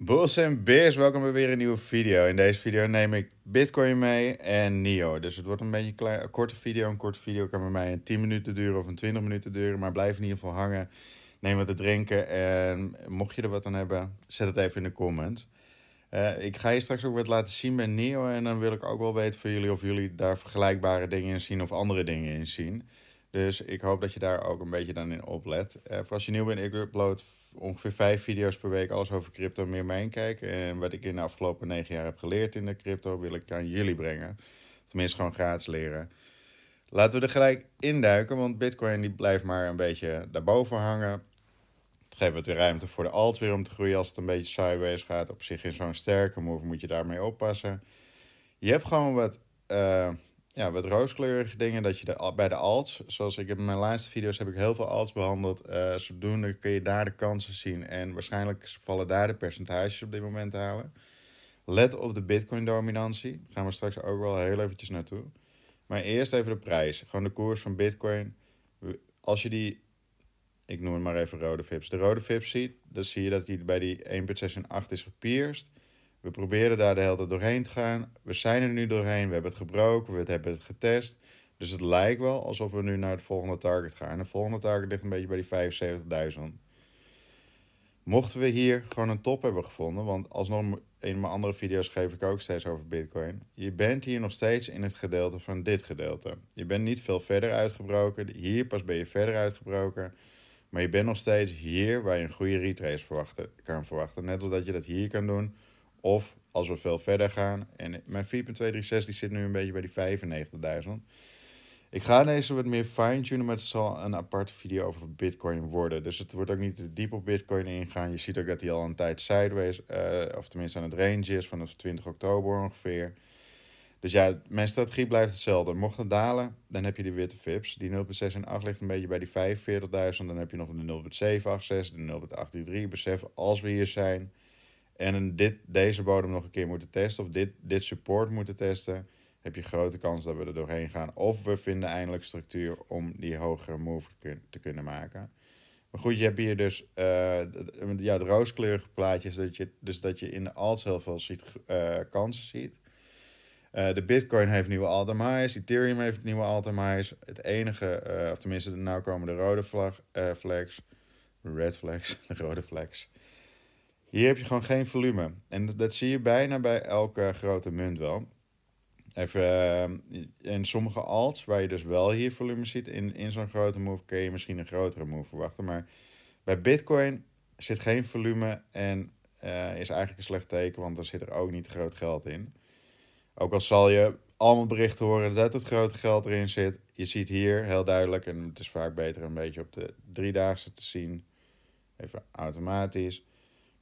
Bulls en Bears, welkom bij weer een nieuwe video. In deze video neem ik Bitcoin mee en NIO. Dus het wordt een beetje een korte video. Een korte video kan bij mij een 10 minuten duren of een 20 minuten duren. Maar blijf in ieder geval hangen. Neem wat te drinken en mocht je er wat aan hebben, zet het even in de comments. Eh, ik ga je straks ook wat laten zien bij NIO. En dan wil ik ook wel weten van jullie of jullie daar vergelijkbare dingen in zien of andere dingen in zien. Dus ik hoop dat je daar ook een beetje dan in oplet. Uh, voor als je nieuw bent, ik upload ongeveer vijf video's per week, alles over crypto, meer mijn kijk. En wat ik in de afgelopen negen jaar heb geleerd in de crypto, wil ik aan jullie brengen. Tenminste, gewoon gratis leren. Laten we er gelijk induiken, want Bitcoin die blijft maar een beetje daarboven hangen. Het geeft het weer ruimte voor de alt weer om te groeien als het een beetje sideways gaat. Op zich in zo'n sterke move moet je daarmee oppassen. Je hebt gewoon wat uh, ja, met rooskleurige dingen, dat je de, bij de alts, zoals ik in mijn laatste video's heb ik heel veel alts behandeld. Eh, zodoende kun je daar de kansen zien en waarschijnlijk vallen daar de percentages op dit moment te halen. Let op de bitcoin dominantie, gaan we straks ook wel heel eventjes naartoe. Maar eerst even de prijs, gewoon de koers van bitcoin. Als je die, ik noem het maar even rode vips, de rode vips ziet, dan zie je dat die bij die 1.68 is gepierst. We proberen daar de hele tijd doorheen te gaan. We zijn er nu doorheen, we hebben het gebroken, we hebben het getest. Dus het lijkt wel alsof we nu naar het volgende target gaan. De volgende target ligt een beetje bij die 75.000. Mochten we hier gewoon een top hebben gevonden, want alsnog in mijn andere video's geef ik ook steeds over Bitcoin. Je bent hier nog steeds in het gedeelte van dit gedeelte. Je bent niet veel verder uitgebroken. Hier pas ben je verder uitgebroken. Maar je bent nog steeds hier waar je een goede retrace kan verwachten. Net als dat je dat hier kan doen of als we veel verder gaan. En mijn 4.236 die zit nu een beetje bij die 95.000. Ik ga deze wat meer fine-tunen, maar het zal een aparte video over Bitcoin worden. Dus het wordt ook niet te diep op Bitcoin ingaan. Je ziet ook dat hij al een tijd sideways, uh, of tenminste aan het range is, vanaf 20 oktober ongeveer. Dus ja, mijn strategie blijft hetzelfde. Mocht het dalen, dan heb je die witte VIPs. Die 0,6 en 8 ligt een beetje bij die 45.000. Dan heb je nog de 0,786, de 0,833. Besef, als we hier zijn, en dit, deze bodem nog een keer moeten testen of dit, dit support moeten testen, heb je grote kans dat we er doorheen gaan. Of we vinden eindelijk structuur om die hogere move te kunnen maken. Maar goed, je hebt hier dus uh, ja, het rooskleurige plaatje, dat je, dus dat je in de alts heel veel ziet, eh, kansen ziet. Eh, de Bitcoin heeft nieuwe all Ethereum heeft nieuwe all Het enige, of tenminste de nou rode vlag, flags, red flags, de rode flags, hier heb je gewoon geen volume. En dat, zie je bijna bij elke grote munt wel. Even, ehm, in sommige alts, waar je dus wel hier volume ziet, in, in zo'n grote move kun je misschien een grotere move verwachten. Maar bij Bitcoin zit geen volume en eh, is eigenlijk een slecht teken, want er zit er ook niet groot geld in. Ook al zal je allemaal berichten horen dat het grote geld erin zit. Je ziet hier heel duidelijk, en het is vaak beter een beetje op de driedaagse te zien. Even automatisch.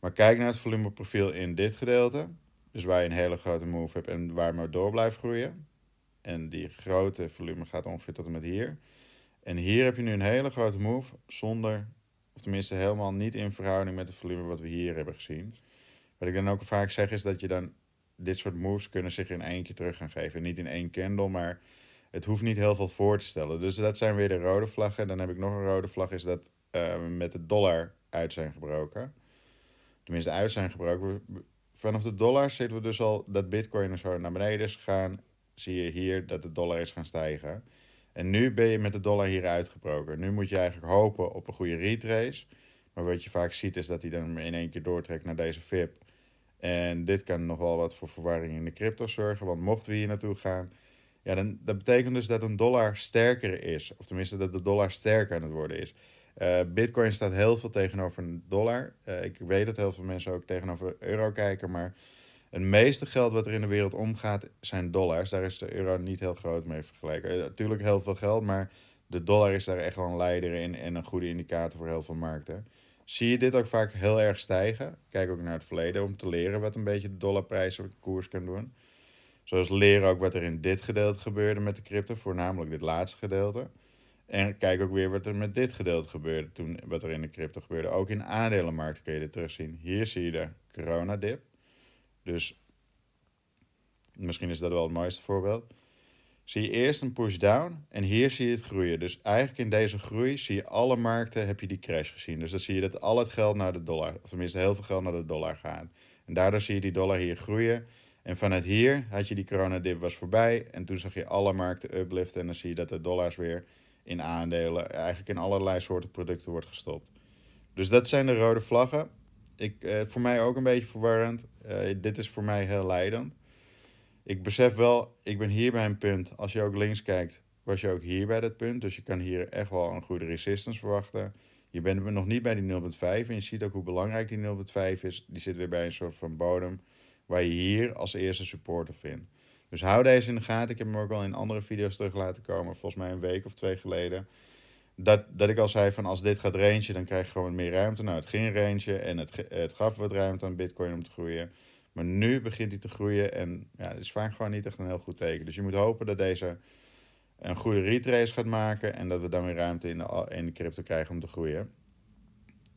Maar kijk naar het volumeprofiel in dit gedeelte. Dus waar je een hele grote move hebt en waar maar door blijft groeien. En die grote volume gaat ongeveer tot en met hier. En hier heb je nu een hele grote move zonder, of tenminste helemaal niet in verhouding met het volume wat we hier hebben gezien. Wat ik dan ook vaak zeg is dat je dan dit soort moves kunnen zich in één keer terug gaan geven. Niet in één candle, maar het hoeft niet heel veel voor te stellen. Dus dat zijn weer de rode vlaggen. Dan heb ik nog een rode vlag, is dat we eh, met de dollar uit zijn gebroken tenminste uit zijn gebruikt. Vanaf de dollar zitten we dus al dat bitcoin zo naar beneden is gegaan. Zie je hier dat de dollar is gaan stijgen. En nu ben je met de dollar hier uitgebroken. Nu moet je eigenlijk hopen op een goede retrace. Maar wat je vaak ziet is dat hij dan in één keer doortrekt naar deze VIP. En dit kan nog wel wat voor verwarring in de crypto zorgen. Want mochten we hier naartoe gaan, ja, dan, dat betekent dus dat een dollar sterker is. Of tenminste dat de dollar sterker aan het worden is. Eh, Bitcoin staat heel veel tegenover een dollar. Eh, ik weet dat heel veel mensen ook tegenover euro kijken, maar het meeste geld wat er in de wereld omgaat zijn dollars. Daar is de euro niet heel groot mee vergelijken. Eh, natuurlijk heel veel geld, maar de dollar is daar echt wel een leider in en een goede indicator voor heel veel markten. Zie je dit ook vaak heel erg stijgen? kijk ook naar het verleden om te leren wat een beetje de dollarprijs of de koers kan doen. Zoals leren ook wat er in dit gedeelte gebeurde met de crypto, voornamelijk dit laatste gedeelte. En kijk ook weer wat er met dit gedeelte gebeurde toen, wat er in de crypto gebeurde. Ook in aandelenmarkten kun je dit terugzien. Hier zie je de coronadip. Dus misschien is dat wel het mooiste voorbeeld. Zie je eerst een push-down en hier zie je het groeien. Dus eigenlijk in deze groei zie je alle markten, heb je die crash gezien. Dus dan zie je dat al het geld naar de dollar, of tenminste heel veel geld naar de dollar gaat. En daardoor zie je die dollar hier groeien. En vanuit hier had je die coronadip was voorbij. En toen zag je alle markten upliften en dan zie je dat de dollars weer in aandelen, eigenlijk in allerlei soorten producten wordt gestopt. Dus dat zijn de rode vlaggen. Ik, eh, voor mij ook een beetje verwarrend. Eh, dit is voor mij heel leidend. Ik besef wel, ik ben hier bij een punt. Als je ook links kijkt, was je ook hier bij dat punt. Dus je kan hier echt wel een goede resistance verwachten. Je bent nog niet bij die 0.5 en je ziet ook hoe belangrijk die 0.5 is. Die zit weer bij een soort van bodem waar je hier als eerste supporter vindt. Dus hou deze in de gaten. Ik heb hem ook al in andere video's terug laten komen, volgens mij een week of twee geleden. Dat, dat ik al zei van als dit gaat rangen, dan krijg je gewoon meer ruimte. Nou, het ging rangen en het, het gaf wat ruimte aan Bitcoin om te groeien. Maar nu begint hij te groeien en ja, het is vaak gewoon niet echt een heel goed teken. Dus je moet hopen dat deze een goede retrace gaat maken en dat we dan weer ruimte in de, in de crypto krijgen om te groeien.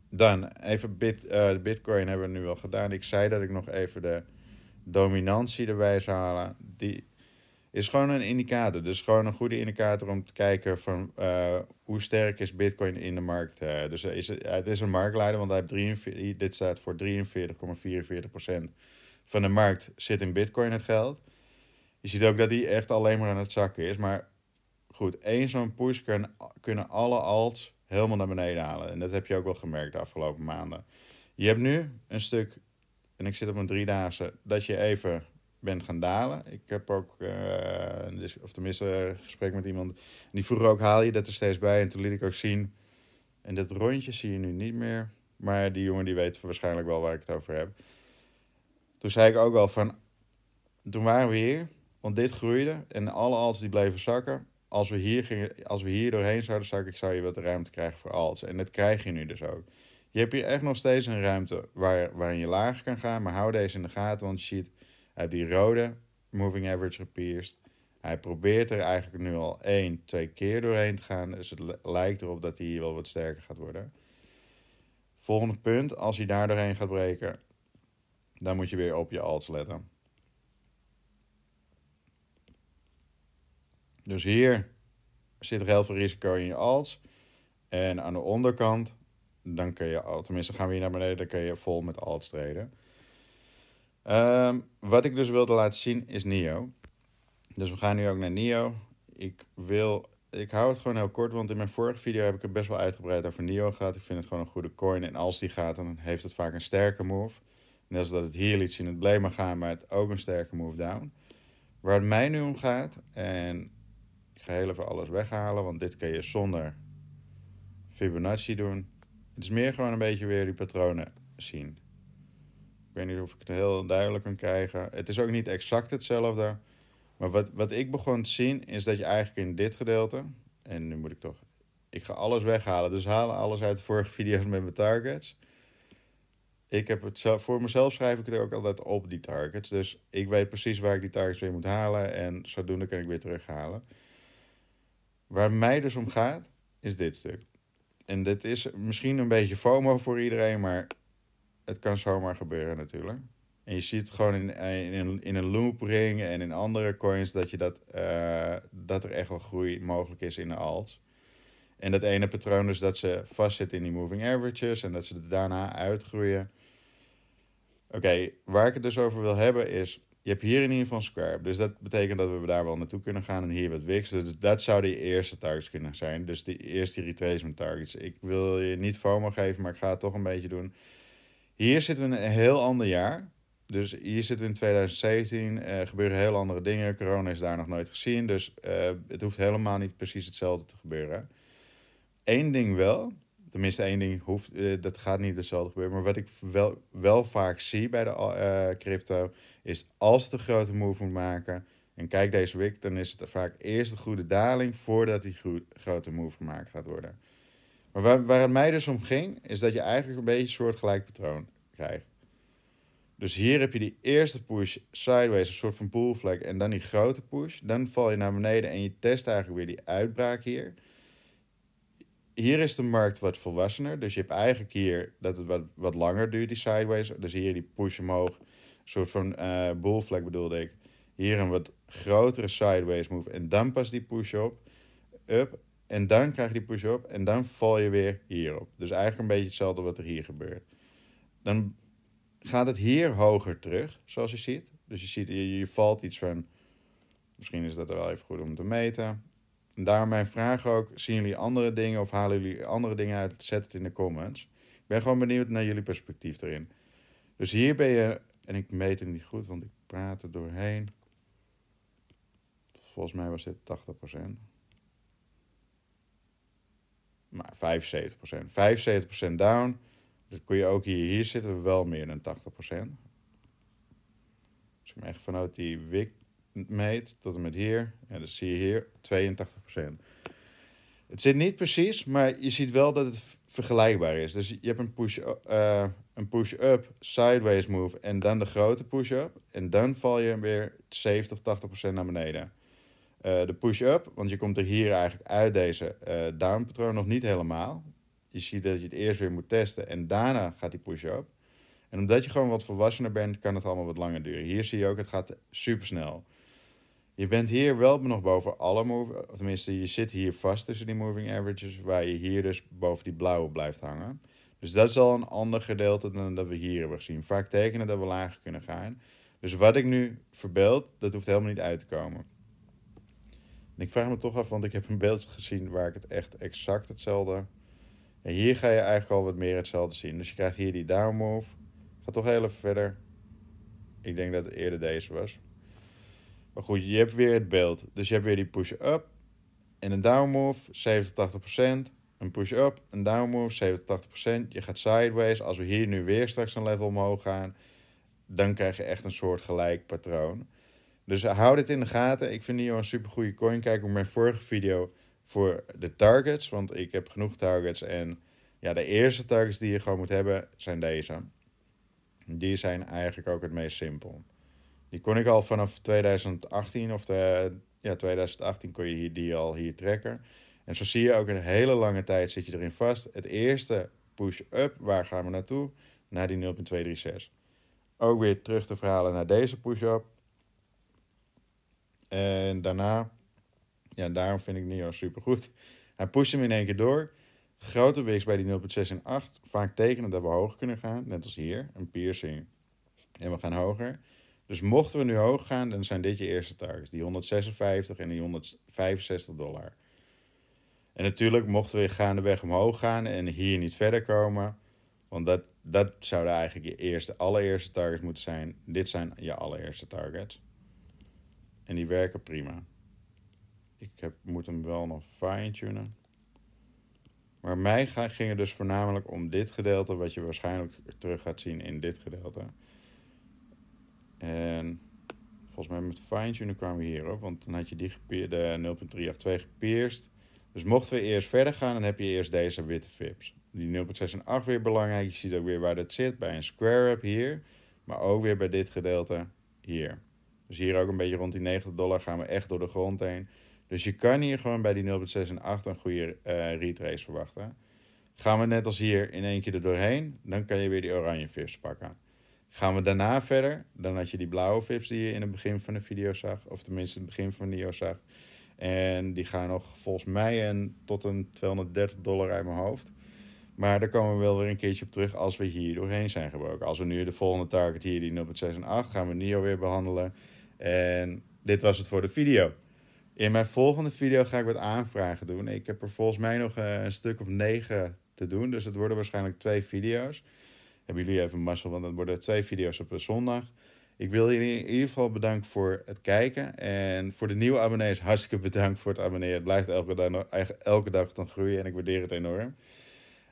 Dan even bit, uh, Bitcoin hebben we nu al gedaan. Ik zei dat ik nog even de dominantie erbij halen, die is gewoon een indicator. Dus gewoon een goede indicator om te kijken van eh, hoe sterk is Bitcoin in de markt. Uh, dus is, het is een marktleider, want hij heeft 43, dit staat voor 43,44% van de markt zit in Bitcoin het geld. Je ziet ook dat die echt alleen maar aan het zakken is. Maar goed, één zo'n push kan, kunnen alle alts helemaal naar beneden halen. En dat heb je ook wel gemerkt de afgelopen maanden. Je hebt nu een stuk en ik zit op mijn driedaagse, dat je even bent gaan dalen. Ik heb ook, uh, of tenminste, een gesprek met iemand. die vroeger ook, haal je dat er steeds bij? En toen liet ik ook zien. En dat rondje zie je nu niet meer. Maar die jongen die weet waarschijnlijk wel waar ik het over heb. Toen zei ik ook al van, toen waren we hier, want dit groeide. En alle alts die bleven zakken. Als we, hier gingen, als we hier doorheen zouden zakken, ik zou je wat ruimte krijgen voor alts. En dat krijg je nu dus ook. Je hebt hier echt nog steeds een ruimte waar, waarin je lager kan gaan, maar hou deze in de gaten, want shit, hij eh, die rode moving average gepierst. Hij probeert er eigenlijk nu al één, twee keer doorheen te gaan, dus het lijkt erop dat hij hier wel wat sterker gaat worden. Volgende punt, als hij daar doorheen gaat breken, dan moet je weer op je als letten. Dus hier zit er heel veel risico in je als En aan de onderkant dan kun je al, tenminste gaan we hier naar beneden, dan kun je vol met alt treden. Ehm, wat ik dus wilde laten zien is Nio. Dus we gaan nu ook naar Nio. Ik wil, ik hou het gewoon heel kort, want in mijn vorige video heb ik het best wel uitgebreid over Nio gehad. Ik vind het gewoon een goede coin en als die gaat, dan heeft het vaak een sterke move. Net als dat het hier liet zien, het bleef maar gaan, maar het ook een sterke move down. Waar het mij nu om gaat, en ik ga heel even alles weghalen, want dit kun je zonder Fibonacci doen. Het is meer gewoon een beetje weer die patronen zien. Ik weet niet of ik het heel duidelijk kan krijgen. Het is ook niet exact hetzelfde. Maar wat, wat ik begon te zien is dat je eigenlijk in dit gedeelte... En nu moet ik toch... Ik ga alles weghalen. Dus halen alles uit de vorige video's met mijn targets. Ik heb het zelf, voor mezelf schrijf ik het ook altijd op, die targets. Dus ik weet precies waar ik die targets weer moet halen. En zodoende kan ik weer terughalen. Waar mij dus om gaat, is dit stuk en dit is misschien een beetje FOMO voor iedereen, maar het kan zomaar gebeuren natuurlijk. En je ziet gewoon in, in, in een loopring en in andere coins dat, je dat, eh, dat er echt wel groei mogelijk is in de alt. En dat ene patroon is dus dat ze vastzitten in die moving averages en dat ze daarna uitgroeien. Oké, waar ik het dus over wil hebben is je hebt hier in ieder geval Square. Dus dat betekent dat we daar wel naartoe kunnen gaan en hier wat Wix. Dus dat zou die eerste targets kunnen zijn. Dus die eerste retracement targets. Ik wil je niet FOMO geven, maar ik ga het toch een beetje doen. Hier zitten we in een heel ander jaar. Dus hier zitten we in 2017. Eh, gebeuren heel andere dingen. Corona is daar nog nooit gezien. Dus eh, het hoeft helemaal niet precies hetzelfde te gebeuren. Eén ding wel. Tenminste, één ding hoeft, eh, dat gaat niet hetzelfde gebeuren. Maar wat ik wel, wel vaak zie bij de eh, crypto is als de grote move moet maken. En kijk deze week, dan is het vaak eerst de goede daling voordat die grote move gemaakt gaat worden. Maar waar, waar het mij dus om ging, is dat je eigenlijk een beetje een soortgelijk patroon krijgt. Dus hier heb je die eerste push sideways, een soort van poolvlek, en dan die grote push. Dan val je naar beneden en je test eigenlijk weer die uitbraak hier. Hier is de markt wat volwassener, dus je hebt eigenlijk hier dat het wat, wat langer duurt, die sideways. Dus hier die push omhoog soort van uh, bullflag bedoelde ik. Hier een wat grotere sideways move. En dan pas die push-up. Up, en dan krijg je die push-up. En dan val je weer hierop. Dus eigenlijk een beetje hetzelfde wat er hier gebeurt. Dan gaat het hier hoger terug, zoals je ziet. Dus je ziet, je, je valt iets van... Misschien is dat er wel even goed om te meten. En daarom mijn vraag ook. Zien jullie andere dingen of halen jullie andere dingen uit? Zet het in de comments. Ik ben gewoon benieuwd naar jullie perspectief erin. Dus hier ben je en ik meet het niet goed, want ik praat er doorheen. Volgens mij was dit 80%. Maar 75%. 75% down. Dat kun je ook hier. Hier zitten we wel meer dan 80%. Als dus ik me echt vanuit die wik meet tot en met hier. En dat zie je hier 82%. Het zit niet precies, maar je ziet wel dat het vergelijkbaar is. Dus je hebt een push-up, eh, een push-up sideways move en dan de grote push-up. En dan val je weer 70, 80 naar beneden. Eh, de push-up, want je komt er hier eigenlijk uit deze uh, eh, down patroon nog niet helemaal. Je ziet dat je het eerst weer moet testen en daarna gaat die push-up. En omdat je gewoon wat volwassener bent, kan het allemaal wat langer duren. Hier zie je ook, het gaat supersnel. snel. Je bent hier wel nog boven alle moving, of tenminste je zit hier vast tussen die moving averages, waar je hier dus boven die blauwe blijft hangen. Dus dat is al een ander gedeelte dan dat we hier hebben gezien. Vaak tekenen dat we lager kunnen gaan. Dus wat ik nu verbeeld, dat hoeft helemaal niet uit te komen. En ik vraag me toch af, want ik heb een beeld gezien waar ik het echt exact hetzelfde... En hier ga je eigenlijk al wat meer hetzelfde zien. Dus je krijgt hier die down move. gaat toch heel even verder. Ik denk dat het eerder deze was. Maar goed, je hebt weer het beeld. Dus je hebt weer die push-up en een down move, 70-80%. Een push-up, een down move, 70-80%. Je gaat sideways. Als we hier nu weer straks een level omhoog gaan, dan krijg je echt een soort gelijk patroon. Dus hou dit in de gaten. Ik vind die een super goede coin. Kijk op mijn vorige video voor de targets, want ik heb genoeg targets. En ja, de eerste targets die je gewoon moet hebben zijn deze. Die zijn eigenlijk ook het meest simpel. Die kon ik al vanaf 2018 of de, eh, ja, 2018 kon je die al hier trekken. En zo zie je ook een hele lange tijd zit je erin vast. Het eerste push-up, waar gaan we naartoe? Naar die 0.236. Ook weer terug te verhalen naar deze push-up. En daarna, ja, daarom vind ik Nio super goed. Hij pusht hem in één keer door. Grote wiks bij die 0.6 en 8. Vaak tekenen dat we hoger kunnen gaan, net als hier. Een piercing. En we gaan hoger. Dus mochten we nu hoog gaan, dan zijn dit je eerste targets. Die 156 en die 165 dollar. En natuurlijk mochten we gaandeweg omhoog gaan en hier niet verder komen. Want dat, dat zouden eigenlijk je eerste, allereerste targets moeten zijn. Dit zijn je allereerste targets. En die werken prima. Ik heb, moet hem wel nog fine-tunen. Maar mij ging het dus voornamelijk om dit gedeelte, wat je waarschijnlijk terug gaat zien in dit gedeelte. En volgens mij met fine-tunen kwamen we hier ook, want dan had je die de 0.382 gepierst. Dus mochten we eerst verder gaan, dan heb je eerst deze witte vips. Die 0.68 en weer belangrijk. Je ziet ook weer waar dat zit bij een square up hier, maar ook weer bij dit gedeelte hier. Dus hier ook een beetje rond die 90 dollar gaan we echt door de grond heen. Dus je kan hier gewoon bij die 0.68 en een goede eh, retrace verwachten. Gaan we net als hier in één keer er doorheen, dan kan je weer die oranje vips pakken. Gaan we daarna verder, dan had je die blauwe vips die je in het begin van de video zag, of tenminste het begin van de video zag. En die gaan nog volgens mij een, tot een 230 dollar uit mijn hoofd. Maar daar komen we wel weer een keertje op terug als we hier doorheen zijn gebroken. Als we nu de volgende target hier, die 6 en 8, gaan we NIO weer behandelen. En dit was het voor de video. In mijn volgende video ga ik wat aanvragen doen. Ik heb er volgens mij nog eh, een stuk of negen te doen. Dus het worden waarschijnlijk twee video's hebben jullie even mazzel, want dan worden er twee video's op een zondag. Ik wil jullie in ieder geval bedanken voor het kijken. En voor de nieuwe abonnees, hartstikke bedankt voor het abonneren. Het blijft elke dag, elke dag dan groeien en ik waardeer het enorm.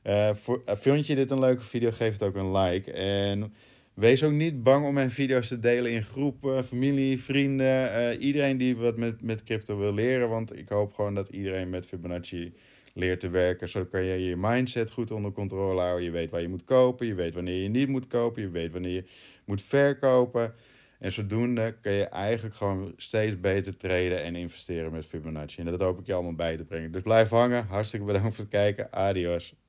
Eh, voor, eh, vond je dit een leuke video, geef het ook een like. En wees ook niet bang om mijn video's te delen in groepen, familie, vrienden. Eh, iedereen die wat met, met crypto wil leren. Want ik hoop gewoon dat iedereen met Fibonacci leert te werken. Zo kan je je mindset goed onder controle houden. Je weet waar je moet kopen, je weet wanneer je niet moet kopen, je weet wanneer je moet verkopen. En zodoende kun je eigenlijk gewoon steeds beter traden en investeren met Fibonacci. En dat hoop ik je allemaal bij te brengen. Dus blijf hangen. Hartstikke bedankt voor het kijken. Adios.